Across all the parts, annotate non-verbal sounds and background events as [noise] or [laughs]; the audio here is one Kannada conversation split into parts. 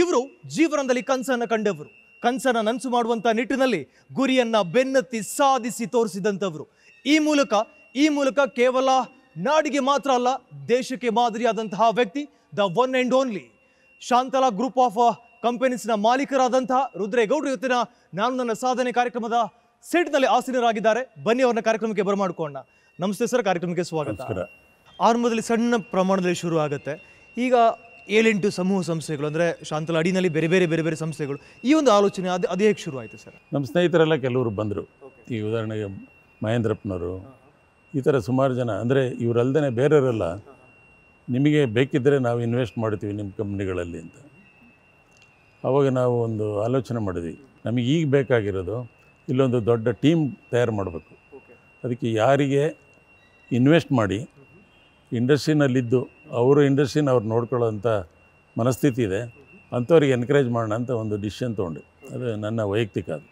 ಇವರು ಜೀವನದಲ್ಲಿ ಕನಸನ್ನು ಕಂಡವರು ಕನಸನ್ನು ನನಸು ಮಾಡುವಂಥ ನಿಟ್ಟಿನಲ್ಲಿ ಗುರಿಯನ್ನು ಬೆನ್ನತ್ತಿ ಸಾಧಿಸಿ ತೋರಿಸಿದಂಥವರು ಈ ಮೂಲಕ ಈ ಮೂಲಕ ಕೇವಲ ನಾಡಿಗೆ ಮಾತ್ರ ಅಲ್ಲ ದೇಶಕ್ಕೆ ಮಾದರಿಯಾದಂತಹ ವ್ಯಕ್ತಿ the one and only Shantala group of ಕಂಪನೀಸ್ನ ಮಾಲೀಕರಾದಂತಹ ರುದ್ರೇಗೌಡ ಇವತ್ತಿನ ನಾನು ನನ್ನ ಸಾಧನೆ ಕಾರ್ಯಕ್ರಮದ ಸೆಟ್ನಲ್ಲಿ ಆಸೀನರಾಗಿದ್ದಾರೆ ಬನ್ನಿ ಅವರನ್ನ ಕಾರ್ಯಕ್ರಮಕ್ಕೆ ಬರಮಾಡಿಕೊಂಡ ನಮಸ್ತೆ ಸರ್ ಕಾರ್ಯಕ್ರಮಕ್ಕೆ ಸ್ವಾಗತ ಆರಂಭದಲ್ಲಿ ಸಣ್ಣ ಪ್ರಮಾಣದಲ್ಲಿ ಶುರು ಆಗುತ್ತೆ ಈಗ ಏಳೆಂಟು ಸಮೂಹ ಸಂಸ್ಥೆಗಳು ಅಂದರೆ ಶಾಂತಲ ಅಡಿನಲ್ಲಿ ಬೇರೆ ಬೇರೆ ಬೇರೆ ಬೇರೆ ಸಂಸ್ಥೆಗಳು ಈ ಒಂದು ಆಲೋಚನೆ ಅದು ಅದೇ ಹೇಗೆ ಶುರು ಆಯಿತು ಸರ್ ನಮ್ಮ ಸ್ನೇಹಿತರೆಲ್ಲ ಕೆಲವರು ಬಂದರು ಈ ಉದಾಹರಣೆಗೆ ಮಹೇಂದ್ರಪ್ಪನವರು ಈ ಥರ ಸುಮಾರು ಜನ ಅಂದರೆ ಇವರಲ್ಲದೇ ಬೇರೆಯವರೆಲ್ಲ ನಿಮಗೆ ಬೇಕಿದ್ದರೆ ನಾವು ಇನ್ವೆಸ್ಟ್ ಮಾಡ್ತೀವಿ ನಿಮ್ಮ ಕಂಪ್ನಿಗಳಲ್ಲಿ ಅಂತ ಆವಾಗ ನಾವು ಒಂದು ಆಲೋಚನೆ ಮಾಡಿದ್ವಿ ನಮಗೆ ಈಗ ಬೇಕಾಗಿರೋದು ಇಲ್ಲೊಂದು ದೊಡ್ಡ ಟೀಮ್ ತಯಾರು ಮಾಡಬೇಕು ಅದಕ್ಕೆ ಯಾರಿಗೆ ಇನ್ವೆಸ್ಟ್ ಮಾಡಿ ಇಂಡಸ್ಟ್ರಿನಲ್ಲಿದ್ದು ಅವರು ಇಂಡಸ್ಟ್ರಿನ ಅವ್ರು ನೋಡ್ಕೊಳ್ಳೋಂಥ ಮನಸ್ಥಿತಿ ಇದೆ ಅಂಥವ್ರಿಗೆ ಎನ್ಕರೇಜ್ ಮಾಡೋಣ ಅಂತ ಒಂದು ಡಿಸಿಷನ್ ತೊಗೊಂಡೆ ಅದು ನನ್ನ ವೈಯಕ್ತಿಕ ಅದು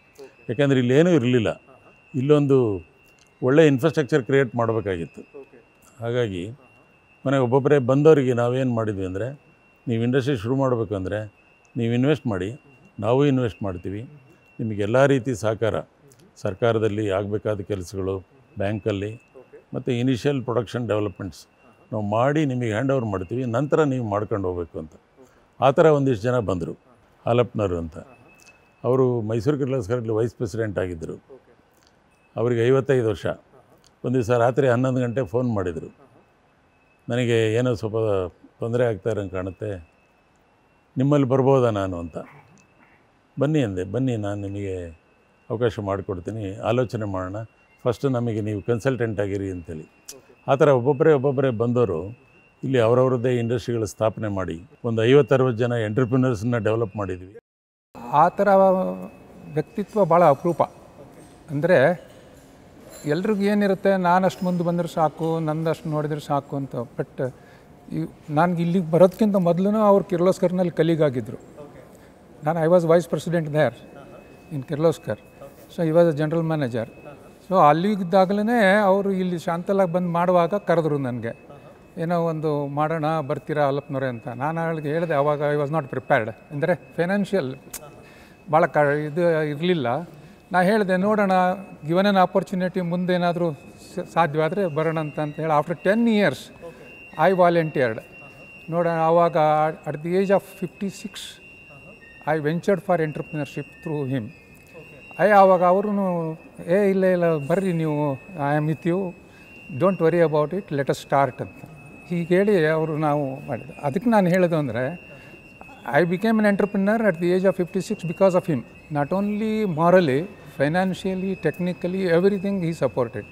ಯಾಕೆಂದರೆ ಇಲ್ಲೇನೂ ಇರಲಿಲ್ಲ ಇಲ್ಲೊಂದು ಒಳ್ಳೆಯ ಇನ್ಫ್ರಾಸ್ಟ್ರಕ್ಚರ್ ಕ್ರಿಯೇಟ್ ಮಾಡಬೇಕಾಗಿತ್ತು ಹಾಗಾಗಿ ಮನೆಗೆ ಒಬ್ಬೊಬ್ಬರೇ ಬಂದವರಿಗೆ ನಾವೇನು ಮಾಡಿದ್ವಿ ಅಂದರೆ ನೀವು ಇಂಡಸ್ಟ್ರಿ ಶುರು ಮಾಡಬೇಕಂದ್ರೆ ನೀವು ಇನ್ವೆಸ್ಟ್ ಮಾಡಿ ನಾವು ಇನ್ವೆಸ್ಟ್ ಮಾಡ್ತೀವಿ ನಿಮಗೆಲ್ಲ ರೀತಿ ಸಹಕಾರ ಸರ್ಕಾರದಲ್ಲಿ ಆಗಬೇಕಾದ ಕೆಲಸಗಳು ಬ್ಯಾಂಕಲ್ಲಿ ಮತ್ತು ಇನಿಷಿಯಲ್ ಪ್ರೊಡಕ್ಷನ್ ಡೆವಲಪ್ಮೆಂಟ್ಸ್ ನಾವು ಮಾಡಿ ನಿಮಗೆ ಹ್ಯಾಂಡ್ ಓವರ್ ಮಾಡ್ತೀವಿ ನಂತರ ನೀವು ಮಾಡ್ಕೊಂಡು ಹೋಗ್ಬೇಕು ಅಂತ ಆ ಥರ ಒಂದಿಷ್ಟು ಜನ ಬಂದರು ಹಾಲಪ್ಪನವರು ಅಂತ ಅವರು ಮೈಸೂರು ಕರ್ಲಸ್ಕರಲ್ಲಿ ವೈಸ್ ಪ್ರೆಸಿಡೆಂಟ್ ಆಗಿದ್ದರು ಅವರಿಗೆ ಐವತ್ತೈದು ವರ್ಷ ಒಂದು ದಿವಸ ರಾತ್ರಿ ಹನ್ನೊಂದು ಗಂಟೆ ಫೋನ್ ಮಾಡಿದರು ನನಗೆ ಏನೋ ಸ್ವಲ್ಪ ತೊಂದರೆ ಆಗ್ತಾ ಕಾಣುತ್ತೆ ನಿಮ್ಮಲ್ಲಿ ಬರ್ಬೋದಾ ನಾನು ಅಂತ ಬನ್ನಿ ಅಂದೆ ಬನ್ನಿ ನಾನು ನಿಮಗೆ ಅವಕಾಶ ಮಾಡಿಕೊಡ್ತೀನಿ ಆಲೋಚನೆ ಮಾಡೋಣ ಫಸ್ಟು ನಮಗೆ ನೀವು ಕನ್ಸಲ್ಟೆಂಟ್ ಆಗಿರಿ ಅಂತೇಳಿ ಆ ಥರ ಒಬ್ಬೊಬ್ಬರೇ ಒಬ್ಬೊಬ್ಬರೇ ಬಂದವರು ಇಲ್ಲಿ ಅವರವರದ್ದೇ ಇಂಡಸ್ಟ್ರಿಗಳ ಸ್ಥಾಪನೆ ಮಾಡಿ ಒಂದು ಐವತ್ತರವತ್ತು ಜನ ಎಂಟ್ರಪ್ರಿನರ್ಸನ್ನ ಡೆವಲಪ್ ಮಾಡಿದ್ವಿ ಆ ಥರ ವ್ಯಕ್ತಿತ್ವ ಭಾಳ ಅಪರೂಪ ಅಂದರೆ ಎಲ್ರಿಗೂ ಏನಿರುತ್ತೆ ನಾನಷ್ಟು ಮುಂದೆ ಬಂದರೆ ಸಾಕು ಅಷ್ಟು ನೋಡಿದ್ರೆ ಸಾಕು ಅಂತ ಬಟ್ ಈ ನನಗೆ ಇಲ್ಲಿಗೆ ಬರೋದಕ್ಕಿಂತ ಮೊದಲು ಅವ್ರು ಕಿರ್ಲೋಸ್ಕರ್ನಲ್ಲಿ ಕಲೀಗಾಗಿದ್ದರು ನಾನು I was vice president there in Kirloskar so I was a general manager so ಅಲ್ಲಿಗಿದ್ದಾಗಲೇ ಅವರು ಇಲ್ಲಿ ಶಾಂತಲಾಗಿ ಬಂದು ಮಾಡುವಾಗ ಕರೆದ್ರು ನನಗೆ ಏನೋ ಒಂದು ಮಾಡೋಣ ಬರ್ತೀರಾ ಅಲಪ್ನವ್ರೆ ಅಂತ ನಾನು ಅವಳಿಗೆ ಹೇಳಿದೆ ಅವಾಗ ಐ ವಾಸ್ ನಾಟ್ ಪ್ರಿಪೇರ್ಡ್ ಅಂದರೆ ಫೈನಾನ್ಷಿಯಲ್ ಭಾಳ ಕ ಇದು ಇರಲಿಲ್ಲ ನಾನು ಹೇಳಿದೆ ನೋಡೋಣ ಗಿವನ್ ಎನ್ ಆಪರ್ಚುನಿಟಿ ಮುಂದೇನಾದರೂ ಸಾಧ್ಯವಾದರೆ ಬರೋಣ ಅಂತ ಅಂತ ಹೇಳಿ after ten years I volunteered ನೋಡೋಣ ಆವಾಗ at the age of fifty six I ventured for entrepreneurship through him ಅಯ್ಯ ಆವಾಗ ಅವರು ಏ ಇಲ್ಲ ಇಲ್ಲ ಬರ್ರಿ ನೀವು I am with you don't worry about it let us start ಅಂತ ಹೀಗೆ ಹೇಳಿ ಅವರು ನಾವು ಮಾಡಿದ್ದು ಅದಕ್ಕೆ ನಾನು ಹೇಳೋದು ಅಂದರೆ I became an entrepreneur at the age of fifty six because of him not only morally financially technically everything ಈ ಸಪೋರ್ಟೆಡ್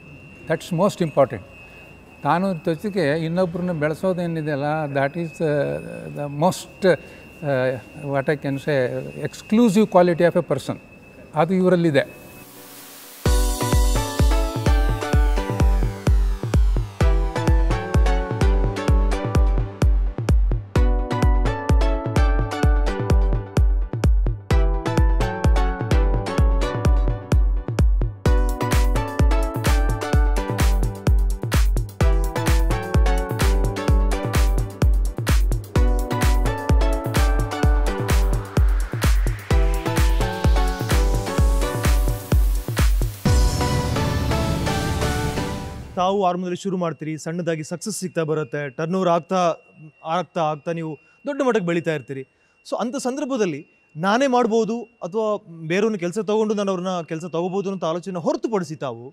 ದಟ್ಸ್ ಮೋಸ್ಟ್ ಇಂಪಾರ್ಟೆಂಟ್ ತಾನು ಜೊತೆಗೆ ಇನ್ನೊಬ್ಬರನ್ನ ಬೆಳೆಸೋದೇನಿದೆಯಲ್ಲ that is the most what I can say exclusive quality of a person ಅದು ಇವರಲ್ಲಿದೆ ತಾವು ಆರಂಭದಲ್ಲಿ ಶುರು ಮಾಡ್ತೀರಿ ಸಣ್ಣದಾಗಿ ಸಕ್ಸಸ್ ಸಿಗ್ತಾ ಬರುತ್ತೆ ಟರ್ನ್ ಓವರ್ ಆಗ್ತಾ ಆಗ್ತಾ ಆಗ್ತಾ ನೀವು ದೊಡ್ಡ ಮಟ್ಟಕ್ಕೆ ಬೆಳೀತಾ ಇರ್ತೀರಿ ಸೊ ಅಂಥ ಸಂದರ್ಭದಲ್ಲಿ ನಾನೇ ಮಾಡ್ಬೋದು ಅಥವಾ ಬೇರೆಯವ್ರನ್ನ ಕೆಲಸ ತೊಗೊಂಡು ನಾನು ಅವ್ರನ್ನ ಕೆಲಸ ತೊಗೋಬೋದು ಅಂತ ಆಲೋಚನೆ ಹೊರತುಪಡಿಸಿ ತಾವು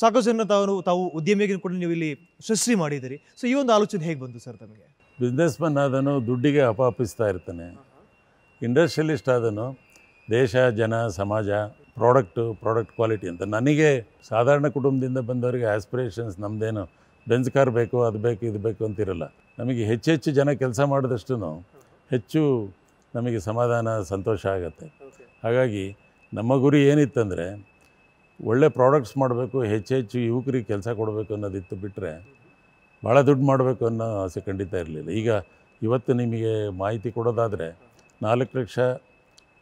ಸಾಕಷ್ಟು ಜನ ತಾವು ತಾವು ಉದ್ಯಮಿಗೆ ಕೂಡ ನೀವು ಇಲ್ಲಿ ಸೃಷ್ಟಿ ಮಾಡಿದ್ದೀರಿ ಸೊ ಈ ಒಂದು ಆಲೋಚನೆ ಹೇಗೆ ಬಂತು ಸರ್ ತಮಗೆ ಬಿಸ್ನೆಸ್ ಮನ್ ಆದನು ದುಡ್ಡಿಗೆ ಅಪಾಪಿಸ್ತಾ ಇರ್ತಾನೆ ಇಂಡಸ್ಟ್ರಿಯಲಿಸ್ಟ್ ಆದನು ದೇಶ ಜನ ಸಮಾಜ ಪ್ರಾಡಕ್ಟು ಪ್ರಾಡಕ್ಟ್ ಕ್ವಾಲಿಟಿ ಅಂತ ನನಗೆ ಸಾಧಾರಣ ಕುಟುಂಬದಿಂದ ಬಂದವರಿಗೆ ಆಸ್ಪಿರೇಷನ್ಸ್ ನಮ್ಮದೇನು ಬೆಂಜ್ ಕಾರ್ ಬೇಕು ಅದು ಬೇಕು ಇದು ಬೇಕು ಅಂತಿರಲ್ಲ ನಮಗೆ ಹೆಚ್ಚೆಚ್ಚು ಜನ ಕೆಲಸ ಮಾಡಿದಷ್ಟು ಹೆಚ್ಚು ನಮಗೆ ಸಮಾಧಾನ ಸಂತೋಷ ಆಗುತ್ತೆ ಹಾಗಾಗಿ ನಮ್ಮ ಗುರಿ ಏನಿತ್ತಂದರೆ ಒಳ್ಳೆ ಪ್ರಾಡಕ್ಟ್ಸ್ ಮಾಡಬೇಕು ಹೆಚ್ಚೆಚ್ಚು ಹೆಚ್ಚು ಯುವಕರಿಗೆ ಕೆಲಸ ಕೊಡಬೇಕು ಅನ್ನೋದಿತ್ತು ಬಿಟ್ಟರೆ ಭಾಳ ದುಡ್ಡು ಮಾಡಬೇಕು ಅನ್ನೋ ಆಸೆ ಖಂಡಿತ ಇರಲಿಲ್ಲ ಈಗ ಇವತ್ತು ನಿಮಗೆ ಮಾಹಿತಿ ಕೊಡೋದಾದರೆ ನಾಲ್ಕು ಲಕ್ಷ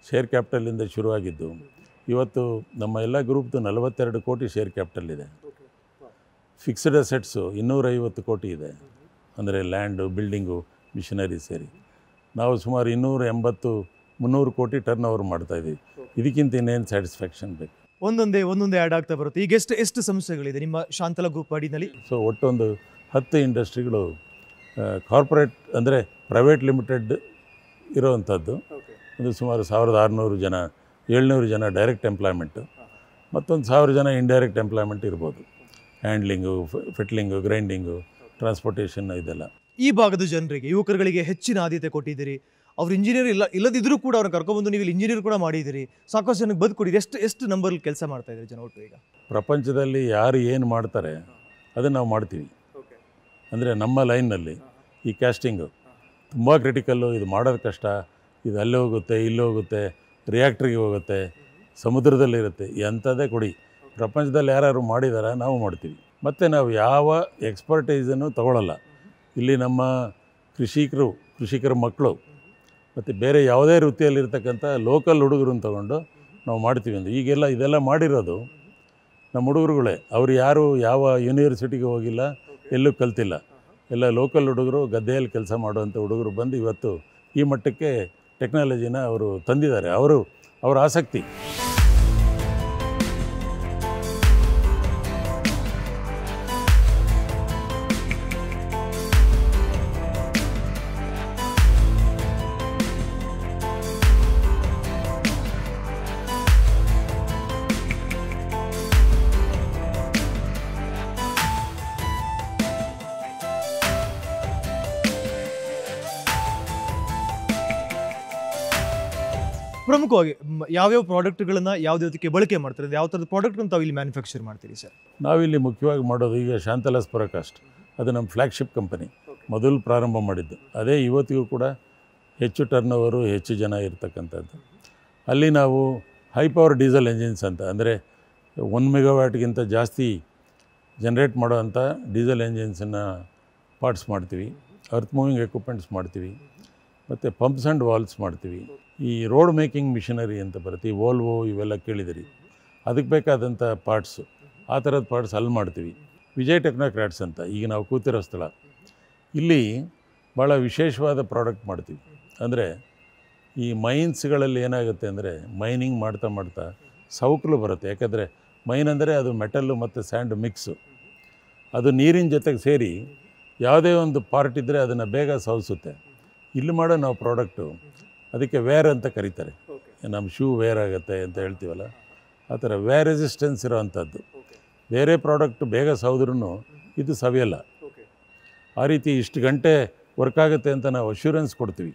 ಶೇರ್ ಕ್ಯಾಪಿಟಲಿಂದ ಶುರುವಾಗಿದ್ದು ಇವತ್ತು ನಮ್ಮ ಎಲ್ಲ ಗ್ರೂಪ್ದು ನಲವತ್ತೆರಡು ಕೋಟಿ ಶೇರ್ ಕ್ಯಾಪಿಟಲ್ ಇದೆ ಫಿಕ್ಸ್ಡ್ ಅಸೆಟ್ಸು ಇನ್ನೂರೈವತ್ತು ಕೋಟಿ ಇದೆ ಅಂದರೆ ಲ್ಯಾಂಡು ಬಿಲ್ಡಿಂಗು ಮಿಷಿನರಿ ಸೇರಿ ನಾವು ಸುಮಾರು ಇನ್ನೂರ ಎಂಬತ್ತು ಮುನ್ನೂರು ಕೋಟಿ ಟರ್ನ್ ಓವರ್ ಮಾಡ್ತಾಯಿದ್ದೀವಿ ಇದಕ್ಕಿಂತ ಇನ್ನೇನು ಸ್ಯಾಟಿಸ್ಫ್ಯಾಕ್ಷನ್ ಬೇಕು ಒಂದೊಂದೇ ಒಂದೊಂದೇ ಆ್ಯಡ್ ಆಗ್ತಾ ಬರುತ್ತೆ ಈಗ ಎಷ್ಟು ಎಷ್ಟು ಸಂಸ್ಥೆಗಳಿದೆ ನಿಮ್ಮ ಶಾಂತಲ ಗ್ರೂಪ್ ಅಡಿನಲ್ಲಿ ಸೊ ಒಟ್ಟೊಂದು ಹತ್ತು ಇಂಡಸ್ಟ್ರಿಗಳು ಕಾರ್ಪೊರೇಟ್ ಅಂದರೆ ಪ್ರೈವೇಟ್ ಲಿಮಿಟೆಡ್ ಇರೋವಂಥದ್ದು ಒಂದು ಸುಮಾರು ಸಾವಿರದ ಆರುನೂರು ಜನ ಏಳ್ನೂರು ಜನ ಡೈರೆಕ್ಟ್ ಎಂಪ್ಲಾಯ್ಮೆಂಟು ಮತ್ತೊಂದು ಸಾವಿರ ಜನ ಇಂಡೈರೆಕ್ಟ್ ಎಂಪ್ಲಾಯ್ಮೆಂಟ್ ಇರ್ಬೋದು ಹ್ಯಾಂಡ್ಲಿಂಗು ಫಿಟ್ಲಿಂಗು ಗ್ರೈಂಡಿಂಗು ಟ್ರಾನ್ಸ್ಪೋರ್ಟೇಷನ್ ಇದೆಲ್ಲ ಈ ಭಾಗದ ಜನರಿಗೆ ಯುವಕರುಗಳಿಗೆ ಹೆಚ್ಚಿನ ಆದ್ಯತೆ ಕೊಟ್ಟಿದ್ದೀರಿ ಅವ್ರು ಇಂಜಿನಿಯರ್ ಇಲ್ಲ ಇಲ್ಲದಿದ್ದರೂ ಕೂಡ ಅವ್ರನ್ನ ಕರ್ಕೊಬಂದು ನೀವು ಇಂಜಿನಿಯರ್ ಕೂಡ ಮಾಡಿದ್ದೀರಿ ಸಾಕಷ್ಟು ಜನಕ್ಕೆ ಬದುಕೊಡಿ ಎಷ್ಟು ಎಷ್ಟು ನಂಬರಲ್ಲಿ ಕೆಲಸ ಮಾಡ್ತಾ ಇದ್ದಾರೆ ಜನ ಒಟ್ಟು ಈಗ ಪ್ರಪಂಚದಲ್ಲಿ ಯಾರು ಏನು ಮಾಡ್ತಾರೆ ಅದನ್ನು ನಾವು ಮಾಡ್ತೀವಿ ಅಂದರೆ ನಮ್ಮ ಲೈನ್ನಲ್ಲಿ ಈ ಕ್ಯಾಸ್ಟಿಂಗು ತುಂಬ ಕ್ರಿಟಿಕಲ್ಲು ಇದು ಮಾಡೋದು ಕಷ್ಟ ಇದು ಅಲ್ಲಿ ಹೋಗುತ್ತೆ ಇಲ್ಲಿ ಹೋಗುತ್ತೆ ರಿಯಾಕ್ಟ್ರಿಗೆ ಹೋಗುತ್ತೆ ಸಮುದ್ರದಲ್ಲಿರುತ್ತೆ ಎಂಥದ್ದೇ ಕೊಡಿ ಪ್ರಪಂಚದಲ್ಲಿ ಯಾರ್ಯಾರು ಮಾಡಿದಾರ ನಾವು ಮಾಡ್ತೀವಿ ಮತ್ತು ನಾವು ಯಾವ ಎಕ್ಸ್ಪರ್ಟೈಸನ್ನು ತಗೊಳ್ಳಲ್ಲ ಇಲ್ಲಿ ನಮ್ಮ ಕೃಷಿಕರು ಕೃಷಿಕರ ಮಕ್ಕಳು ಮತ್ತು ಬೇರೆ ಯಾವುದೇ ವೃತ್ತಿಯಲ್ಲಿರ್ತಕ್ಕಂಥ ಲೋಕಲ್ ಹುಡುಗರು ತಗೊಂಡು ನಾವು ಮಾಡ್ತೀವಿ ಅಂದರೆ ಈಗೆಲ್ಲ ಇದೆಲ್ಲ ಮಾಡಿರೋದು ನಮ್ಮ ಹುಡುಗರುಗಳೇ ಅವ್ರು ಯಾರು ಯಾವ ಯೂನಿವರ್ಸಿಟಿಗೆ ಹೋಗಿಲ್ಲ ಎಲ್ಲೂ ಕಲ್ತಿಲ್ಲ ಎಲ್ಲ ಲೋಕಲ್ ಹುಡುಗರು ಗದ್ದೆಯಲ್ಲಿ ಕೆಲಸ ಮಾಡುವಂಥ ಹುಡುಗರು ಬಂದು ಇವತ್ತು ಈ ಮಟ್ಟಕ್ಕೆ ಟೆಕ್ನಾಲಜಿನ ಅವರು ತಂದಿದ್ದಾರೆ ಅವರು ಅವರ ಆಸಕ್ತಿ ಪ್ರಮುಖವಾಗಿ ಯಾವ್ಯಾವ ಪ್ರಾಡಕ್ಟ್ಗಳನ್ನು ಯಾವ್ದಾವುದಕ್ಕೆ ಬಳಕೆ ಮಾಡ್ತಾರೆ ಯಾವ ಥರದ ಪ್ರಾಡಕ್ಟ್ ಅಂತ ಇಲ್ಲಿ ಮ್ಯಾನುಫ್ಯಾಕ್ಚರ್ ಮಾಡ್ತೀರಿ ಸರ್ ನಾವಿಲ್ಲಿ ಮುಖ್ಯವಾಗಿ ಮಾಡೋದು ಈಗ ಶಾಂತಲಾಸ್ ಪ್ರಕಾಸ್ಟ್ ಅದು ನಮ್ಮ ಫ್ಲ್ಯಾಗ್ಶಿಪ್ ಕಂಪನಿ ಮೊದಲು ಪ್ರಾರಂಭ ಮಾಡಿದ್ದು ಅದೇ ಇವತ್ತಿಗೂ ಕೂಡ ಹೆಚ್ಚು ಟರ್ನ್ ಓವರು ಹೆಚ್ಚು ಜನ ಇರತಕ್ಕಂಥದ್ದು ಅಲ್ಲಿ ನಾವು ಹೈ ಪವರ್ ಡೀಸೆಲ್ ಎಂಜಿನ್ಸ್ ಅಂತ ಅಂದರೆ ಒನ್ ಮೆಗಾವ್ಯಾಟ್ಗಿಂತ ಜಾಸ್ತಿ ಜನ್ರೇಟ್ ಮಾಡೋವಂಥ ಡೀಸೆಲ್ ಎಂಜಿನ್ಸನ್ನು ಪಾರ್ಟ್ಸ್ ಮಾಡ್ತೀವಿ ಅರ್ತ್ ಮೂವಿಂಗ್ ಎಕ್ವಿಪ್ಮೆಂಟ್ಸ್ ಮಾಡ್ತೀವಿ ಮತ್ತು ಪಂಪ್ಸ್ ಆ್ಯಂಡ್ ವಾಲ್ಸ್ ಮಾಡ್ತೀವಿ ಈ ರೋಡ್ ಮೇಕಿಂಗ್ ಮಿಷಿನರಿ ಅಂತ ಬರುತ್ತೆ ಈ ವೋಲ್ವೋ ಇವೆಲ್ಲ ಕೇಳಿದಿರಿ ಅದಕ್ಕೆ ಬೇಕಾದಂಥ ಪಾರ್ಟ್ಸು ಆ ಥರದ ಪಾರ್ಟ್ಸ್ ಅಲ್ಲಿ ಮಾಡ್ತೀವಿ ವಿಜಯ್ ಟೆಕ್ನೋಕ್ರಾಟ್ಸ್ ಅಂತ ಈಗ ನಾವು ಕೂತಿರೋ ಸ್ಥಳ ಇಲ್ಲಿ ಭಾಳ ವಿಶೇಷವಾದ ಪ್ರಾಡಕ್ಟ್ ಮಾಡ್ತೀವಿ ಅಂದರೆ ಈ ಮೈನ್ಸ್ಗಳಲ್ಲಿ ಏನಾಗುತ್ತೆ ಅಂದರೆ ಮೈನಿಂಗ್ ಮಾಡ್ತಾ ಮಾಡ್ತಾ ಸೌಕಲು ಬರುತ್ತೆ ಯಾಕಂದರೆ ಮೈನ್ ಅಂದರೆ ಅದು ಮೆಟಲ್ಲು ಮತ್ತು ಸ್ಯಾಂಡ್ ಮಿಕ್ಸು ಅದು ನೀರಿನ ಜೊತೆಗೆ ಸೇರಿ ಯಾವುದೇ ಒಂದು ಪಾರ್ಟ್ ಇದ್ದರೆ ಅದನ್ನು ಬೇಗ ಸವಿಸುತ್ತೆ ಇಲ್ಲಿ ಮಾಡೋ ನಾವು ಪ್ರಾಡಕ್ಟು ಅದಕ್ಕೆ ವೇರ್ ಅಂತ ಕರೀತಾರೆ ನಮ್ಮ ಶೂ ವೇರ್ ಆಗುತ್ತೆ ಅಂತ ಹೇಳ್ತೀವಲ್ಲ ಆ ಥರ ವೇರ್ ರೆಸಿಸ್ಟೆನ್ಸ್ ಇರೋವಂಥದ್ದು ಬೇರೆ ಪ್ರಾಡಕ್ಟ್ ಬೇಗ ಸೌದ್ರೂ ಇದು ಸವಿಯಲ್ಲ ಆ ರೀತಿ ಇಷ್ಟು ಗಂಟೆ ವರ್ಕ್ ಆಗುತ್ತೆ ಅಂತ ನಾವು ಅಶ್ಯೂರೆನ್ಸ್ ಕೊಡ್ತೀವಿ